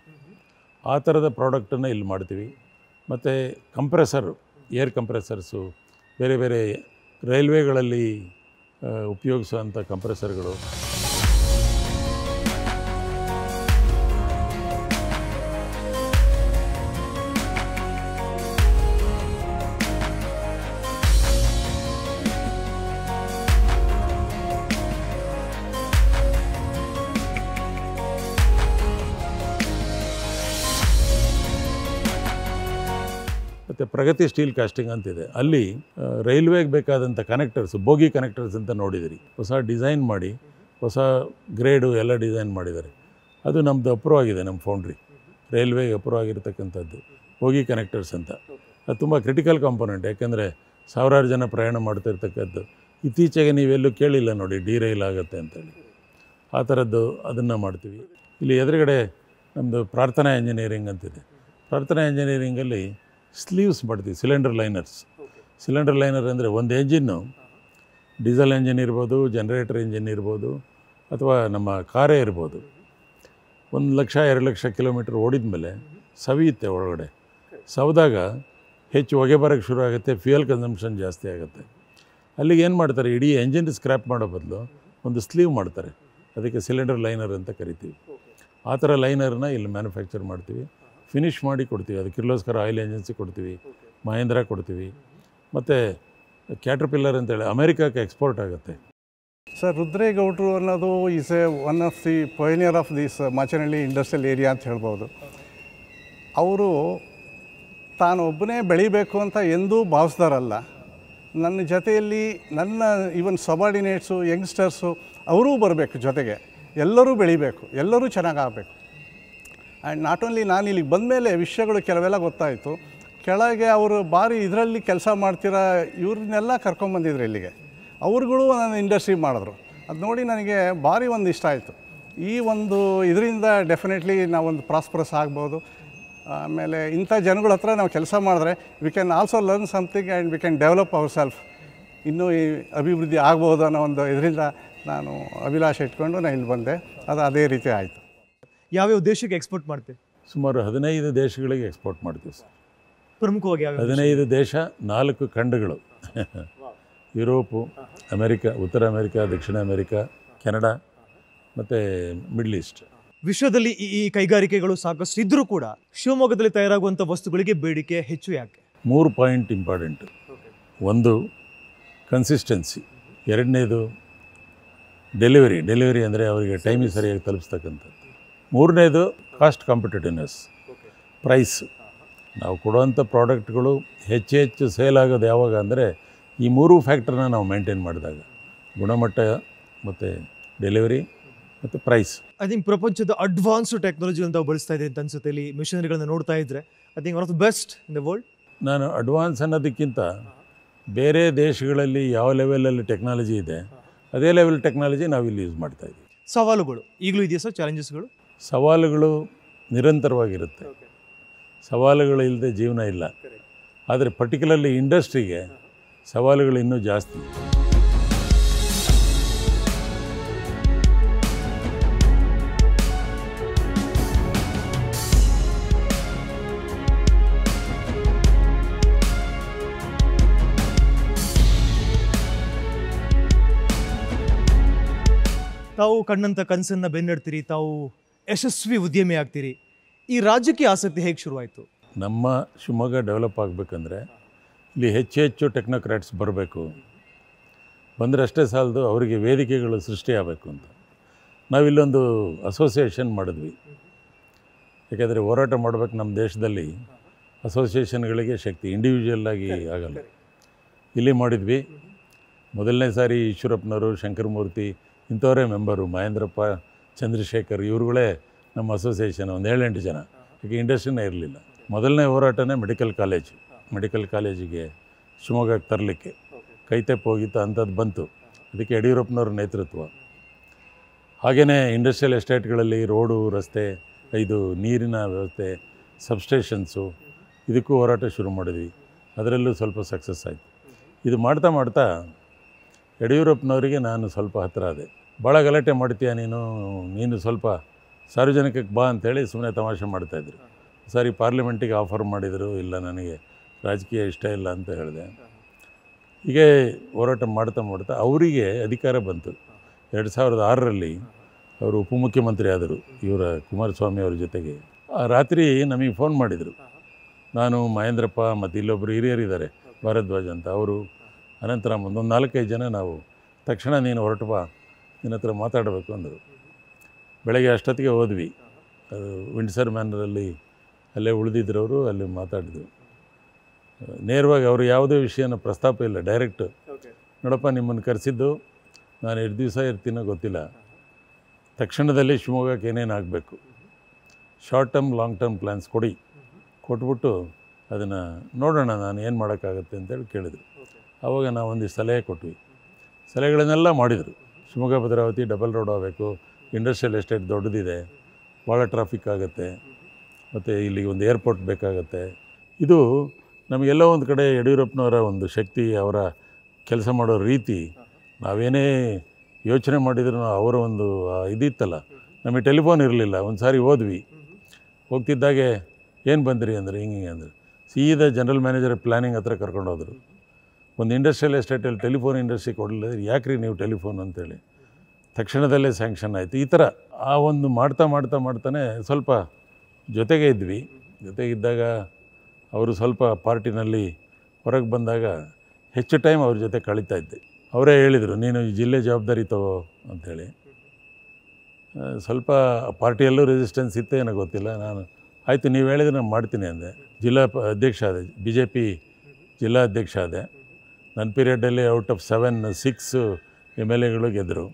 ಆ ಥರದ ಪ್ರಾಡಕ್ಟನ್ನು ಇಲ್ಲಿ ಮಾಡ್ತೀವಿ ಮತ್ತು ಕಂಪ್ರೆಸರು ಏರ್ ಕಂಪ್ರೆಸರ್ಸು ಬೇರೆ ಬೇರೆ ರೈಲ್ವೆಗಳಲ್ಲಿ ಉಪಯೋಗಿಸುವಂಥ ಕಂಪ್ರೆಸರ್ಗಳು ಪ್ರಗತಿ ಸ್ಟೀಲ್ ಕಾಸ್ಟಿಂಗ್ ಅಂತಿದೆ ಅಲ್ಲಿ ರೈಲ್ವೆಗೆ ಬೇಕಾದಂಥ ಕನೆಕ್ಟರ್ಸ್ ಬೋಗಿ ಕನೆಕ್ಟರ್ಸ್ ಅಂತ ನೋಡಿದಿರಿ ಹೊಸ ಡಿಸೈನ್ ಮಾಡಿ ಹೊಸ ಗ್ರೇಡು ಎಲ್ಲ ಡಿಸೈನ್ ಮಾಡಿದ್ದಾರೆ ಅದು ನಮ್ಮದು ಅಪ್ರೂವ್ ಆಗಿದೆ ನಮ್ಮ ಫೌಂಡ್ರಿ ರೈಲ್ವೆಗೆ ಅಪ್ರೂವ್ ಆಗಿರ್ತಕ್ಕಂಥದ್ದು ಬೋಗಿ ಕನೆಕ್ಟರ್ಸ್ ಅಂತ ಅದು ತುಂಬ ಕ್ರಿಟಿಕಲ್ ಕಾಂಪೊನೆಂಟ್ ಯಾಕೆಂದರೆ ಸಾವಿರಾರು ಜನ ಪ್ರಯಾಣ ಮಾಡ್ತಿರ್ತಕ್ಕದ್ದು ಇತ್ತೀಚೆಗೆ ನೀವೆಲ್ಲೂ ಕೇಳಿಲ್ಲ ನೋಡಿ ರೈಲ್ ಆಗುತ್ತೆ ಅಂತೇಳಿ ಆ ಥರದ್ದು ಅದನ್ನು ಮಾಡ್ತೀವಿ ಇಲ್ಲಿ ಎದುರುಗಡೆ ನಮ್ಮದು ಪ್ರಾರ್ಥನಾ ಇಂಜಿನಿಯರಿಂಗ್ ಅಂತಿದೆ ಪ್ರಾರ್ಥನಾ ಇಂಜಿನಿಯರಿಂಗಲ್ಲಿ ಸ್ಲೀವ್ಸ್ ಮಾಡ್ತೀವಿ ಸಿಲಿಂಡರ್ ಲೈನರ್ಸ್ ಸಿಲಿಂಡರ್ ಲೈನರ್ ಅಂದರೆ ಒಂದು ಎಂಜಿನ್ನು ಡೀಸೆಲ್ ಎಂಜಿನ್ ಇರ್ಬೋದು ಜನರೇಟರ್ ಇಂಜಿನ್ ಇರ್ಬೋದು ಅಥವಾ ನಮ್ಮ ಕಾರೇ ಇರ್ಬೋದು ಒಂದು ಲಕ್ಷ ಎರಡು ಲಕ್ಷ ಕಿಲೋಮೀಟ್ರ್ ಓಡಿದ ಮೇಲೆ ಸವಿಯುತ್ತೆ ಒಳಗಡೆ ಸವಿದಾಗ ಹೆಚ್ಚು ಹೊಗೆ ಬರೋಕ್ಕೆ ಶುರು ಆಗುತ್ತೆ ಫ್ಯೂಯಲ್ ಕನ್ಸಂಪ್ಷನ್ ಜಾಸ್ತಿ ಆಗುತ್ತೆ ಅಲ್ಲಿಗೆ ಏನು ಮಾಡ್ತಾರೆ ಇಡೀ ಎಂಜಿನ್ ಸ್ಕ್ರ್ಯಾಪ್ ಮಾಡೋ ಬದಲು ಒಂದು ಸ್ಲೀವ್ ಮಾಡ್ತಾರೆ ಅದಕ್ಕೆ ಸಿಲಿಂಡರ್ ಲೈನರ್ ಅಂತ ಕರಿತೀವಿ ಆ ಥರ ಲೈನರ್ನ ಇಲ್ಲಿ ಮ್ಯಾನುಫ್ಯಾಕ್ಚರ್ ಮಾಡ್ತೀವಿ ಫಿನಿಶ್ ಮಾಡಿ ಕೊಡ್ತೀವಿ ಅದು ಕಿರ್ಲೋಸ್ಕರ್ ಆಯಿಲ್ ಏಜೆನ್ಸಿ ಕೊಡ್ತೀವಿ ಮಹೇಂದ್ರ ಕೊಡ್ತೀವಿ ಮತ್ತು ಪಿಲ್ಲರ್ ಅಂತೇಳಿ ಅಮೇರಿಕಕ್ಕೆ ಎಕ್ಸ್ಪೋರ್ಟ್ ಆಗುತ್ತೆ ಸರ್ ರುದ್ರೇಗೌಡರು ಅನ್ನೋದು is a one of the pioneer of this Machanahalli industrial area ಅಂತ ಹೇಳ್ಬೋದು ಅವರು ತಾನೊಬ್ಬನೇ ಬೆಳಿಬೇಕು ಅಂತ ಎಂದೂ ಭಾವಿಸ್ದಾರಲ್ಲ ನನ್ನ ಜೊತೆಯಲ್ಲಿ ನನ್ನ ಈವನ್ ಸಬಾರ್ಡಿನೇಟ್ಸು ಯಂಗ್ಸ್ಟರ್ಸು ಅವರೂ ಬರಬೇಕು ಜೊತೆಗೆ ಎಲ್ಲರೂ ಬೆಳಿಬೇಕು ಎಲ್ಲರೂ ಚೆನ್ನಾಗಾಗಬೇಕು ಆ್ಯಂಡ್ ನಾಟ್ ಓನ್ಲಿ ನಾನು ಇಲ್ಲಿಗೆ ಬಂದ ಮೇಲೆ ವಿಷಯಗಳು ಕೆಲವೆಲ್ಲ ಗೊತ್ತಾಯಿತು ಕೆಳಗೆ ಅವರು ಭಾರಿ ಇದರಲ್ಲಿ ಕೆಲಸ ಮಾಡ್ತಿರೋ ಇವ್ರನ್ನೆಲ್ಲ ಕರ್ಕೊಂಬಂದಿದ್ರು ಇಲ್ಲಿಗೆ ಅವ್ರುಗಳು ನನ್ನ ಇಂಡಸ್ಟ್ರಿ ಮಾಡಿದ್ರು ಅದು ನೋಡಿ ನನಗೆ ಭಾರಿ ಒಂದು ಇಷ್ಟ ಆಯಿತು ಈ ಒಂದು ಇದರಿಂದ ಡೆಫಿನೆಟ್ಲಿ ನಾವೊಂದು ಪ್ರಾಸ್ಪರಸ್ ಆಗ್ಬೋದು ಆಮೇಲೆ ಇಂಥ ಜನಗಳ ಹತ್ರ ನಾವು ಕೆಲಸ ಮಾಡಿದ್ರೆ we can also learn something and we can develop our self ಇನ್ನೂ ಈ ಅಭಿವೃದ್ಧಿ ಆಗ್ಬೋದು ಅನ್ನೋ ಒಂದು ಇದರಿಂದ ನಾನು ಅಭಿಲಾಷೆ ಇಟ್ಕೊಂಡು ನಾನು ಇಲ್ಲಿ ಬಂದೆ ಅದು ಅದೇ ರೀತಿ ಆಯಿತು ಯಾವ್ಯಾವ ದೇಶಕ್ಕೆ ಎಕ್ಸ್ಪೋರ್ಟ್ ಮಾಡ್ತೀವಿ ಸುಮಾರು ಹದಿನೈದು ದೇಶಗಳಿಗೆ ಎಕ್ಸ್ಪೋರ್ಟ್ ಮಾಡ್ತೀವಿ ಸರ್ ಪ್ರಮುಖವಾಗಿ ಹದಿನೈದು ದೇಶ ನಾಲ್ಕು ಖಂಡಗಳು ಯುರೋಪು ಅಮೆರಿಕ ಉತ್ತರ ಅಮೆರಿಕ ದಕ್ಷಿಣ ಅಮೆರಿಕ ಕೆನಡಾ ಮತ್ತು ಮಿಡ್ಲ್ ಈಸ್ಟ್ ವಿಶ್ವದಲ್ಲಿ ಈ ಕೈಗಾರಿಕೆಗಳು ಸಾಕಷ್ಟು ಇದ್ದರೂ ಕೂಡ ಶಿವಮೊಗ್ಗದಲ್ಲಿ ತಯಾರಾಗುವಂಥ ವಸ್ತುಗಳಿಗೆ ಬೇಡಿಕೆ ಹೆಚ್ಚು ಯಾಕೆ ಮೂರು ಪಾಯಿಂಟ್ ಇಂಪಾರ್ಟೆಂಟ್ ಒಂದು ಕನ್ಸಿಸ್ಟೆನ್ಸಿ ಎರಡನೇದು ಡೆಲಿವರಿ ಡೆಲಿವರಿ ಅಂದರೆ ಅವರಿಗೆ ಟೈಮಿಗೆ ಸರಿಯಾಗಿ ತಲುಪಿಸ್ತಕ್ಕಂಥದ್ದು ಮೂರನೇದು ಕಾಸ್ಟ್ ಕಾಂಪಿಟೇಟಿವ್ನೆಸ್ ಪ್ರೈಸ್ ನಾವು ಕೊಡುವಂಥ ಪ್ರಾಡಕ್ಟ್ಗಳು ಹೆಚ್ಚು ಹೆಚ್ಚು ಸೇಲ್ ಆಗೋದು ಯಾವಾಗ ಅಂದರೆ ಈ ಮೂರು ಫ್ಯಾಕ್ಟ್ರನ್ನ ನಾವು ಮೇಂಟೈನ್ ಮಾಡಿದಾಗ ಗುಣಮಟ್ಟ ಮತ್ತು ಡೆಲಿವರಿ ಮತ್ತು ಪ್ರೈಸ್ ಐ ಥಿಂಕ್ ಪ್ರಪಂಚದ ಅಡ್ವಾನ್ಸ್ ಟೆಕ್ನಾಲಜಿಗಳನ್ನ ತಾವು ಬಳಸ್ತಾ ಇದೆ ಅಂತ ಅನ್ಸುತ್ತೆ ಇಲ್ಲಿ ಮಿಷನರಿಗಳನ್ನ ನೋಡ್ತಾ ಇದ್ದರೆ I think one of the best in the world ನಾನು ಅಡ್ವಾನ್ಸ್ ಅನ್ನೋದಕ್ಕಿಂತ ಬೇರೆ ದೇಶಗಳಲ್ಲಿ ಯಾವ ಲೆವೆಲಲ್ಲಿ ಟೆಕ್ನಾಲಜಿ ಇದೆ ಅದೇ ಲೆವೆಲ್ ಟೆಕ್ನಾಲಜಿ ನಾವು ಇಲ್ಲಿ ಯೂಸ್ ಮಾಡ್ತಾ ಇದ್ದೀವಿ ಸವಾಲುಗಳು ಈಗಲೂ ಇದೆಯಾ ಸರ್ ಚಾಲೆಂಜಸ್ಗಳು ಸವಾಲುಗಳು ನಿರಂತರವಾಗಿರುತ್ತೆ ಸವಾಲುಗಳು ಇಲ್ಲದೆ ಜೀವನ ಇಲ್ಲ ಆದರೆ ಪರ್ಟಿಕ್ಯುಲರ್ಲಿ ಇಂಡಸ್ಟ್ರಿಗೆ ಸವಾಲುಗಳು ಇನ್ನೂ ಜಾಸ್ತಿ ತಾವು ಕಣ್ಣಂತ ಕನಸನ್ನು ಬೆನ್ನಡ್ತೀರಿ ತಾವು ಯಶಸ್ವಿ ಉದ್ಯಮಿ ಆಗ್ತೀರಿ ಈ ರಾಜ್ಯಕ್ಕೆ ಆಸಕ್ತಿ ಹೇಗೆ ಶುರುವಾಯಿತು ನಮ್ಮ ಶಿವಮೊಗ್ಗ ಡೆವಲಪ್ ಆಗಬೇಕಂದ್ರೆ ಇಲ್ಲಿ ಹೆಚ್ಚು ಹೆಚ್ಚು ಟೆಕ್ನೋಕ್ರಾಟ್ಸ್ ಬರಬೇಕು ಬಂದರೆ ಅಷ್ಟೇ ಸಾಲದು ಅವರಿಗೆ ವೇದಿಕೆಗಳು ಸೃಷ್ಟಿಯಾಗಬೇಕು ಅಂತ ನಾವಿಲ್ಲೊಂದು ಅಸೋಸಿಯೇಷನ್ ಮಾಡಿದ್ವಿ ಯಾಕೆಂದರೆ ಹೋರಾಟ ಮಾಡಬೇಕು ನಮ್ಮ ದೇಶದಲ್ಲಿ ಅಸೋಸಿಯೇಷನ್ಗಳಿಗೆ ಶಕ್ತಿ ಇಂಡಿವಿಜುವಲ್ ಆಗಿ ಆಗಲ್ಲ ಇಲ್ಲಿ ಮಾಡಿದ್ವಿ ಮೊದಲನೇ ಸಾರಿ ಈಶ್ವರಪ್ಪನವರು ಶಂಕರಮೂರ್ತಿ ಇಂಥವರೇ ಮೆಂಬರು ಮಹೇಂದ್ರಪ್ಪ ಚಂದ್ರಶೇಖರ್ ಇವ್ರುಗಳೇ ನಮ್ಮ ಅಸೋಸಿಯೇಷನ್ ಒಂದು ಏಳೆಂಟು ಜನ ಈಗ ಇಂಡಸ್ಟ್ರಿನೇ ಇರಲಿಲ್ಲ ಮೊದಲನೇ ಹೋರಾಟನೇ ಮೆಡಿಕಲ್ ಕಾಲೇಜು ಮೆಡಿಕಲ್ ಕಾಲೇಜಿಗೆ ಶಿವಮೊಗ್ಗಕ್ಕೆ ತರಲಿಕ್ಕೆ ಕೈತೆಪ್ಪ ಹೋಗಿತ್ತು ಅಂಥದ್ದು ಬಂತು ಅದಕ್ಕೆ ಯಡಿಯೂರಪ್ಪನವ್ರ ನೇತೃತ್ವ ಹಾಗೆಯೇ ಇಂಡಸ್ಟ್ರಿಯಲ್ ಎಸ್ಟೇಟ್ಗಳಲ್ಲಿ ರೋಡು ರಸ್ತೆ ಇದು ನೀರಿನ ವ್ಯವಸ್ಥೆ ಸಬ್ಸ್ಟೇಷನ್ಸು ಇದಕ್ಕೂ ಹೋರಾಟ ಶುರು ಮಾಡಿದ್ವಿ ಅದರಲ್ಲೂ ಸ್ವಲ್ಪ ಸಕ್ಸಸ್ ಆಯಿತು ಇದು ಮಾಡ್ತಾ ಮಾಡ್ತಾ ಯಡಿಯೂರಪ್ಪನವರಿಗೆ ನಾನು ಸ್ವಲ್ಪ ಹತ್ತಿರ ಆದೆ ಭಾಳ ಗಲಾಟೆ ಮಾಡ್ತೀಯ ನೀನು ನೀನು ಸ್ವಲ್ಪ ಸಾರ್ವಜನಿಕಕ್ಕೆ ಬಾ ಅಂತೇಳಿ ಸುಮ್ಮನೆ ತಮಾಷೆ ಮಾಡ್ತಾಯಿದ್ರು ಸಾರಿ ಪಾರ್ಲಿಮೆಂಟಿಗೆ ಆಫರ್ ಮಾಡಿದರು ಇಲ್ಲ ನನಗೆ ರಾಜಕೀಯ ಇಷ್ಟ ಇಲ್ಲ ಅಂತ ಹೇಳಿದೆ ಹೀಗೆ ಹೋರಾಟ ಮಾಡ್ತಾ ಮಾಡ್ತಾ ಅವರಿಗೆ ಅಧಿಕಾರ ಬಂತು ಎರಡು ಸಾವಿರದ ಆರರಲ್ಲಿ ಅವರು ಉಪಮುಖ್ಯಮಂತ್ರಿ ಆದರು ಇವರ ಕುಮಾರಸ್ವಾಮಿ ಅವರ ಜೊತೆಗೆ ಆ ರಾತ್ರಿ ನಮಗೆ ಫೋನ್ ಮಾಡಿದರು ನಾನು ಮಹೇಂದ್ರಪ್ಪ ಮತ್ತು ಇಲ್ಲೊಬ್ಬರು ಹಿರಿಯರಿದ್ದಾರೆ ಭಾರದ್ವಾಜ್ ಅಂತ ಅವರು ಅನಂತರ ಒಂದು ನಾಲ್ಕೈದು ಜನ ನಾವು ತಕ್ಷಣ ನೀನು ಹೊರಟಪ್ಪ ನಿನ್ನ ಹತ್ರ ಮಾತಾಡಬೇಕು ಅಂದರು ಬೆಳಗ್ಗೆ ಅಷ್ಟೊತ್ತಿಗೆ ಹೋದ್ವಿ ಅದು ವಿಂಡ್ಸರ್ ಮ್ಯಾನರಲ್ಲಿ ಅಲ್ಲೇ ಉಳಿದಿದ್ದರವರು ಅಲ್ಲಿ ಮಾತಾಡಿದ್ವಿ ನೇರವಾಗಿ ಅವರು ಯಾವುದೇ ವಿಷಯನ ಪ್ರಸ್ತಾಪ ಇಲ್ಲ ಡೈರೆಕ್ಟ್ ನೋಡಪ್ಪ ನಿಮ್ಮನ್ನು ಕರೆಸಿದ್ದು ನಾನು ಎರಡು ದಿವಸ ಇರ್ತೀನೋ ಗೊತ್ತಿಲ್ಲ ತಕ್ಷಣದಲ್ಲಿ ಶಿವಮೊಗ್ಗಕ್ಕೆ ಏನೇನು ಆಗಬೇಕು short term long term plans ಕೊಡಿ ಕೊಟ್ಬಿಟ್ಟು ಅದನ್ನು ನೋಡೋಣ ನಾನು ಏನು ಮಾಡೋಕ್ಕಾಗತ್ತೆ ಅಂತೇಳಿ ಕೇಳಿದರು ಆವಾಗ ನಾವು ಒಂದು ಸಲಹೆ ಕೊಟ್ವಿ ಸಲಹೆಗಳನ್ನೆಲ್ಲ ಮಾಡಿದರು ಶಿವಮೊಗ್ಗ ಭದ್ರಾವತಿ ಡಬಲ್ ರೋಡ್ ಆಗಬೇಕು ಇಂಡಸ್ಟ್ರಿಯಲ್ ಎಸ್ಟೇಟ್ ದೊಡ್ಡದಿದೆ ಭಾಳ ಟ್ರಾಫಿಕ್ ಆಗುತ್ತೆ ಮತ್ತು ಇಲ್ಲಿ ಒಂದು ಏರ್ಪೋರ್ಟ್ ಬೇಕಾಗುತ್ತೆ ಇದು ನಮಗೆಲ್ಲ ಒಂದು ಕಡೆ ಯಡಿಯೂರಪ್ಪನವರ ಒಂದು ಶಕ್ತಿ ಅವರ ಕೆಲಸ ಮಾಡೋ ರೀತಿ ನಾವೇನೇ ಯೋಚನೆ ಮಾಡಿದ್ರು ಅವರ ಒಂದು ಇದಿತ್ತಲ್ಲ ನಮಗೆ ಟೆಲಿಫೋನ್ ಇರಲಿಲ್ಲ ಒಂದು ಸಾರಿ ಹೋದ್ವಿ ಹೋಗ್ತಿದ್ದಾಗೆ ಏನು ಬಂದಿರಿ ಅಂದರೆ ಹಿಂಗೆ ಅಂದರೆ ಸೀದಾ ಜನರಲ್ ಮ್ಯಾನೇಜರ್ ಪ್ಲ್ಯಾನಿಂಗ್ ಹತ್ರ ಕರ್ಕೊಂಡು ಒಂದು ಇಂಡಸ್ಟ್ರಿಯಲ್ ಎಸ್ಟೇಟಲ್ಲಿ ಟೆಲಿಫೋನ್ ಇಂಡಸ್ಟ್ರಿ ಕೊಡಲಿಲ್ಲ ಯಾಕ್ರಿ ನೀವು ಟೆಲಿಫೋನ್ ಅಂತೇಳಿ ತಕ್ಷಣದಲ್ಲೇ ಸ್ಯಾಂಕ್ಷನ್ ಆಯಿತು ಈ ಥರ ಆ ಒಂದು ಮಾಡ್ತಾ ಮಾಡ್ತಾ ಮಾಡ್ತಾನೆ ಸ್ವಲ್ಪ ಜೊತೆಗೆ ಇದ್ವಿ ಜೊತೆಗಿದ್ದಾಗ ಅವರು ಸ್ವಲ್ಪ ಪಾರ್ಟಿನಲ್ಲಿ ಹೊರಗೆ ಬಂದಾಗ ಹೆಚ್ಚು ಟೈಮ್ ಅವ್ರ ಜೊತೆ ಕಳೀತಾ ಇದ್ದೆ ಅವರೇ ಹೇಳಿದರು ನೀನು ಈ ಜಿಲ್ಲೆ ಜವಾಬ್ದಾರಿ ತಗೋ ಅಂಥೇಳಿ ಸ್ವಲ್ಪ ಪಾರ್ಟಿಯಲ್ಲೂ ರೆಸಿಸ್ಟೆನ್ಸ್ ಇತ್ತು ಏನೋ ಗೊತ್ತಿಲ್ಲ ನಾನು ಆಯಿತು ನೀವು ಹೇಳಿದ್ರೆ ನಾನು ಮಾಡ್ತೀನಿ ಅಂದೆ ಜಿಲ್ಲಾ ಅಧ್ಯಕ್ಷ ಅದೇ ಬಿ ಜೆ ಪಿ ಜಿಲ್ಲಾ ಅಧ್ಯಕ್ಷ ಆದೆ ನನ್ನ ಪೀರಿಯಡಲ್ಲಿ out of seven six M L ಎಗಳು ಗೆದ್ದರು